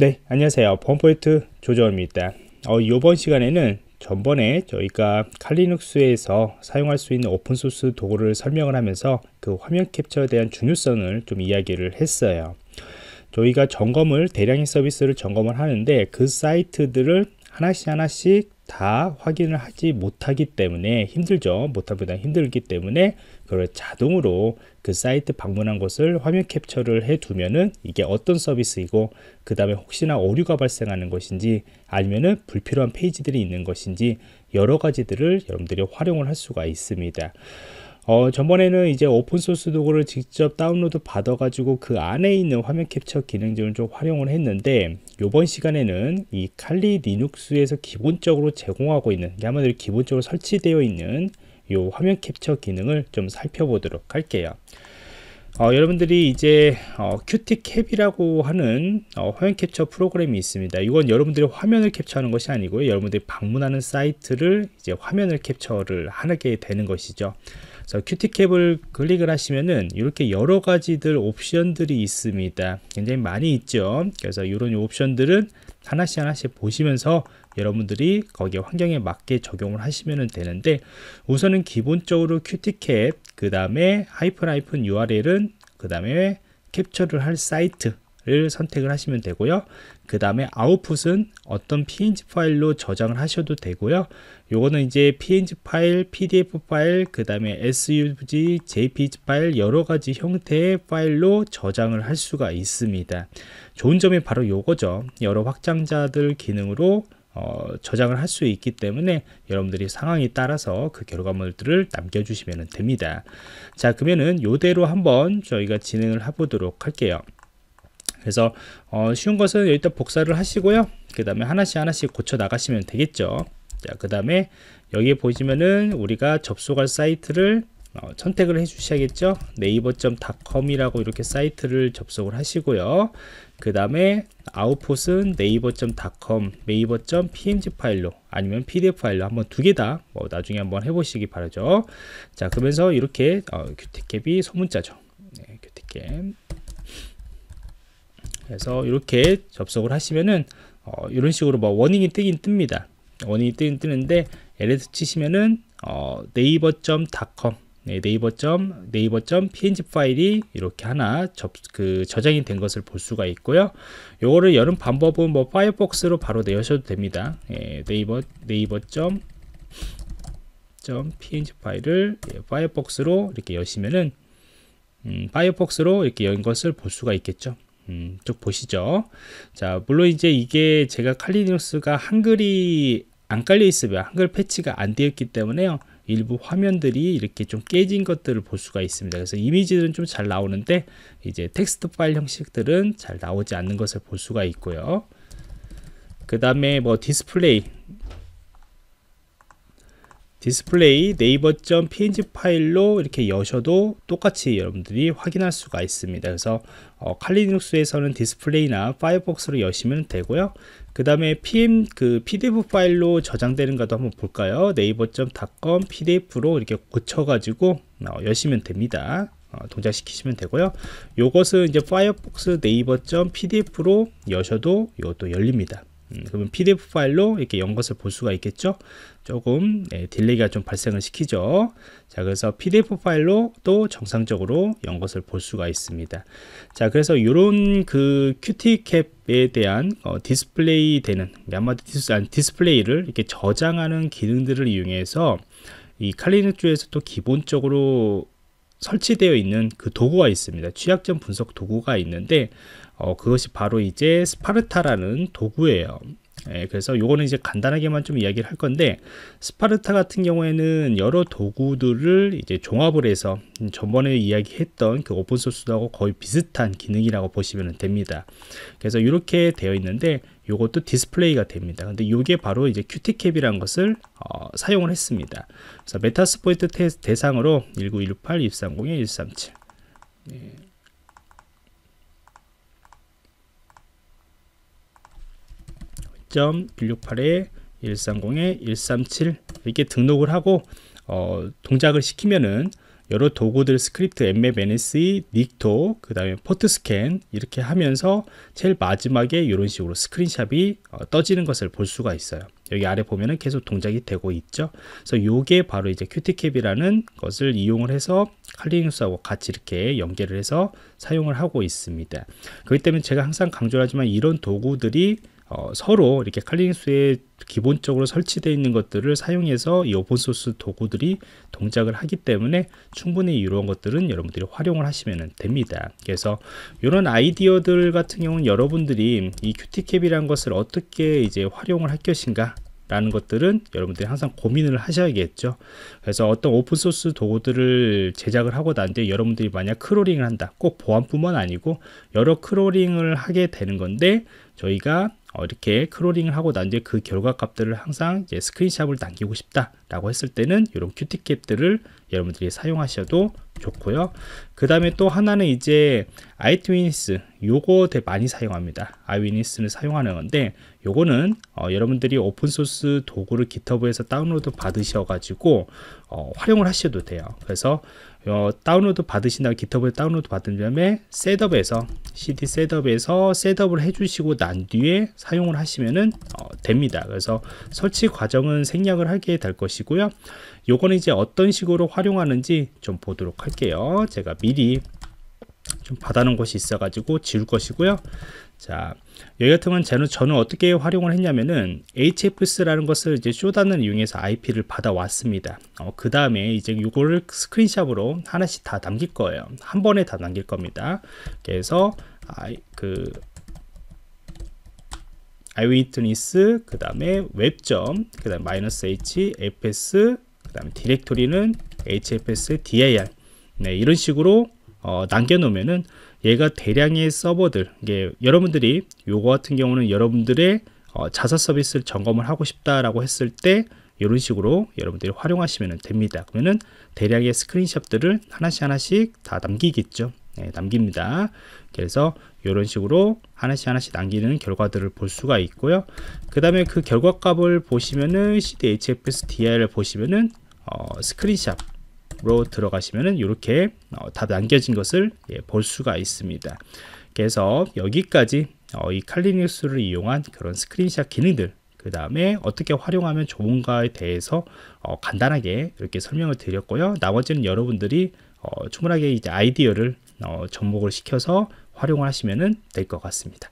네, 안녕하세요. 펌포인트 조정입니다. 어, 이번 시간에는 전번에 저희가 칼리눅스에서 사용할 수 있는 오픈소스 도구를 설명을 하면서 그 화면 캡처에 대한 중요성을 좀 이야기를 했어요. 저희가 점검을 대량의 서비스를 점검을 하는데 그 사이트들을 하나씩 하나씩 다 확인을 하지 못하기 때문에 힘들죠. 못하보다 힘들기 때문에 그걸 자동으로 그 사이트 방문한 것을 화면 캡처를 해 두면은 이게 어떤 서비스이고 그 다음에 혹시나 오류가 발생하는 것인지 아니면은 불필요한 페이지들이 있는 것인지 여러 가지들을 여러분들이 활용을 할 수가 있습니다. 어, 전번에는 이제 오픈소스 도구를 직접 다운로드 받아가지고 그 안에 있는 화면 캡처 기능들을 좀 활용을 했는데 이번 시간에는 이 칼리 리눅스에서 기본적으로 제공하고 있는 야마들 기본적으로 설치되어 있는 이 화면 캡처 기능을 좀 살펴보도록 할게요. 어, 여러분들이 이제 어, 큐티캡이라고 하는 어, 화면 캡처 프로그램이 있습니다. 이건 여러분들이 화면을 캡처하는 것이 아니고요. 여러분들이 방문하는 사이트를 이제 화면을 캡처를 하게 되는 것이죠. 자, 큐티캡을 클릭을 하시면은 이렇게 여러 가지들 옵션들이 있습니다. 굉장히 많이 있죠. 그래서 이런 옵션들은 하나씩 하나씩 보시면서 여러분들이 거기에 환경에 맞게 적용을 하시면 되는데 우선은 기본적으로 큐티캡 그 다음에 하이픈 하이픈 URL은 그 다음에 캡처를 할 사이트 를 선택을 하시면 되고요 그 다음에 아웃풋은 어떤 png 파일로 저장을 하셔도 되고요 요거는 이제 png 파일, pdf 파일, 그 다음에 sug, jpg 파일 여러가지 형태의 파일로 저장을 할 수가 있습니다 좋은 점이 바로 요거죠 여러 확장자들 기능으로 어, 저장을 할 수 있기 때문에 여러분들이 상황에 따라서 그 결과물들을 남겨주시면 됩니다. 자, 그러면은 이대로 한번 저희가 진행을 해보도록 할게요. 그래서 어, 쉬운 것은 일단 복사를 하시고요. 그 다음에 하나씩 하나씩 고쳐 나가시면 되겠죠. 자, 그 다음에 여기에 보시면은 우리가 접속할 사이트를 어, 선택을 해 주셔야겠죠 네이버.com이라고 이렇게 사이트를 접속을 하시고요 그 다음에 아웃풋은 네이버.com, 네이버.png 파일로 아니면 pdf 파일로 한번 두 개 다 뭐 나중에 한번 해보시기 바라죠 자 그러면서 이렇게 어, 큐티캡이 소문자죠 네, 큐티캡 그래서 이렇게 접속을 하시면은 어, 이런 식으로 뭐 워닝이 뜨긴 뜹니다. 워닝이 뜨긴 뜨는데 ls 치시면은 어, n a v c o m 네, 이버 점 네이버 png 파일이 이렇게 하나 접, 그 저장이 된 것을 볼 수가 있고요. 요거를 여는 방법은 뭐 파이어폭스로 바로 내셔도 됩니다. 예, 네이버 네이버 점점 png 파일을 예, 파이어폭스로 이렇게 여시면은 음, 파이어폭스로 이렇게 연 것을 볼 수가 있겠죠. 음, 쭉 보시죠. 자, 물론 이제 이게 제가 칼리눅스가 한글이 안 깔려 있으면 한글 패치가 안 되었기 때문에요. 일부 화면들이 이렇게 좀 깨진 것들을 볼 수가 있습니다. 그래서 이미지들은 좀 잘 나오는데 이제 텍스트 파일 형식들은 잘 나오지 않는 것을 볼 수가 있고요. 그 다음에 뭐 디스플레이 디스플레이 네이버.png 파일로 이렇게 여셔도 똑같이 여러분들이 확인할 수가 있습니다. 그래서 어, 칼리눅스에서는 디스플레이나 파이어폭스로 여시면 되고요. 그 다음에 PM 그 PDF 파일로 저장되는 것도 한번 볼까요? 네이버.com PDF로 이렇게 고쳐가지고 어, 여시면 됩니다. 어, 동작시키시면 되고요. 요것은 이제 파이어폭스 네이버.pdf로 여셔도 이것도 열립니다. 음, 그러면 PDF 파일로 이렇게 연 것을 볼 수가 있겠죠. 조금 네, 딜레이가 좀 발생을 시키죠. 자, 그래서 PDF 파일로 또 정상적으로 연 것을 볼 수가 있습니다. 자, 그래서 이런 그 큐티캡에 대한 어, 디스플레이 되는 아마도 디스, 디스플레이를 이렇게 저장하는 기능들을 이용해서 이 칼리눅스에서 또 기본적으로 설치되어 있는 그 도구가 있습니다. 취약점 분석 도구가 있는데 어, 그것이 바로 이제 스파르타라는 도구예요. 예, 그래서 요거는 이제 간단하게만 좀 이야기를 할 건데 스파르타 같은 경우에는 여러 도구들을 이제 종합을 해서 전번에 이야기했던 그 오픈 소스하고 거의 비슷한 기능이라고 보시면 됩니다. 그래서 이렇게 되어 있는데 요것도 디스플레이가 됩니다. 근데 요게 바로 이제 큐티캡이라는 것을 어, 사용을 했습니다. 그래서 메타스포이트 대상으로 1918130에 137 예. 1.168에 130에 137 이렇게 등록을 하고 어, 동작을 시키면은 여러 도구들 스크립트 엠맵 NSE, 닉토, 그 다음에 포트스캔 이렇게 하면서 제일 마지막에 이런 식으로 스크린샵이 어, 떠지는 것을 볼 수가 있어요. 여기 아래 보면은 계속 동작이 되고 있죠. 그래서 요게 바로 이제 큐티캡이라는 것을 이용을 해서 칼리눅스하고 같이 이렇게 연계를 해서 사용을 하고 있습니다. 그렇기 때문에 제가 항상 강조하지만 이런 도구들이 어, 서로 이렇게 칼리닉스에 기본적으로 설치되어 있는 것들을 사용해서 이 오픈소스 도구들이 동작을 하기 때문에 충분히 이런 것들은 여러분들이 활용을 하시면 됩니다. 그래서 이런 아이디어들 같은 경우는 여러분들이 이 큐티캡이란 것을 어떻게 이제 활용을 할 것인가 라는 것들은 여러분들이 항상 고민을 하셔야겠죠 그래서 어떤 오픈소스 도구들을 제작을 하고 난 뒤에 여러분들이 만약 크롤링을 한다 꼭 보안뿐만 아니고 여러 크롤링을 하게 되는 건데 저희가 어, 이렇게 크롤링을 하고 난 뒤에 그 결과 값들을 항상 이제 스크린샵을 남기고 싶다 라고 했을 때는 이런 큐티캡들을 여러분들이 사용하셔도 좋고요 그 다음에 또 하나는 이제 아이트위니스 요거 되게 많이 사용합니다 아이위니스를 사용하는 건데 요거는 어, 여러분들이 오픈소스 도구를 기터브에서 다운로드 받으셔 가지고 어, 활용을 하셔도 돼요 그래서 어, 다운로드 받으신다고 기터브에 다운로드 받은 다음에 셋업에서 cd 셋업에서 셋업을 해주시고 난 뒤에 사용을 하시면은 어, 됩니다 그래서 설치 과정은 생략을 하게 될 것이 것이고요. 요거는 이제 어떤 식으로 활용하는지 좀 보도록 할게요. 제가 미리 좀 받아놓은 것이 있어가지고 지울 것이고요. 자, 여기 같은 건 저는, 저는 어떻게 활용을 했냐면은 HFS라는 것을 이제 쇼다는 이용해서 IP를 받아왔습니다. 어, 그 다음에 이제 이거를 스크린샵으로 하나씩 다 남길 거예요. 한 번에 다 남길 겁니다. 그래서 아, 그 아이위트니스 그 다음에 웹점 그 다음에 마이너스 h fs 그 다음에 디렉토리는 hfs dir 네, 이런 식으로 어, 남겨놓으면은 얘가 대량의 서버들 이게 여러분들이 요거 같은 경우는 여러분들의 어, 자사 서비스를 점검을 하고 싶다라고 했을 때 이런 식으로 여러분들이 활용하시면 됩니다. 그러면은 대량의스크린샵들을 하나씩 하나씩 다 남기겠죠. 네, 남깁니다. 그래서 이런 식으로 하나씩 하나씩 남기는 결과들을 볼 수가 있고요. 그 다음에 그 결과값을 보시면은 CDHFSDI를 보시면은 어, 스크린샵으로 들어가시면은 이렇게 어, 다 남겨진 것을 예, 볼 수가 있습니다. 그래서 여기까지 어, 이 칼리닉스를 이용한 그런 스크린샷 기능들 그 다음에 어떻게 활용하면 좋은가에 대해서 어, 간단하게 이렇게 설명을 드렸고요. 나머지는 여러분들이 어, 충분하게 이제 아이디어를 어, 접목을 시켜서 활용을 하시면 될 것 같습니다.